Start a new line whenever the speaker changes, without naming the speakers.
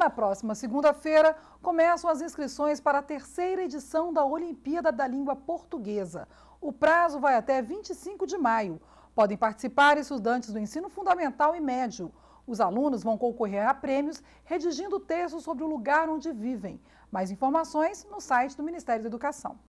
na próxima segunda-feira, começam as inscrições para a terceira edição da Olimpíada da Língua Portuguesa. O prazo vai até 25 de maio. Podem participar estudantes do ensino fundamental e médio. Os alunos vão concorrer a prêmios redigindo textos sobre o lugar onde vivem. Mais informações no site do Ministério da Educação.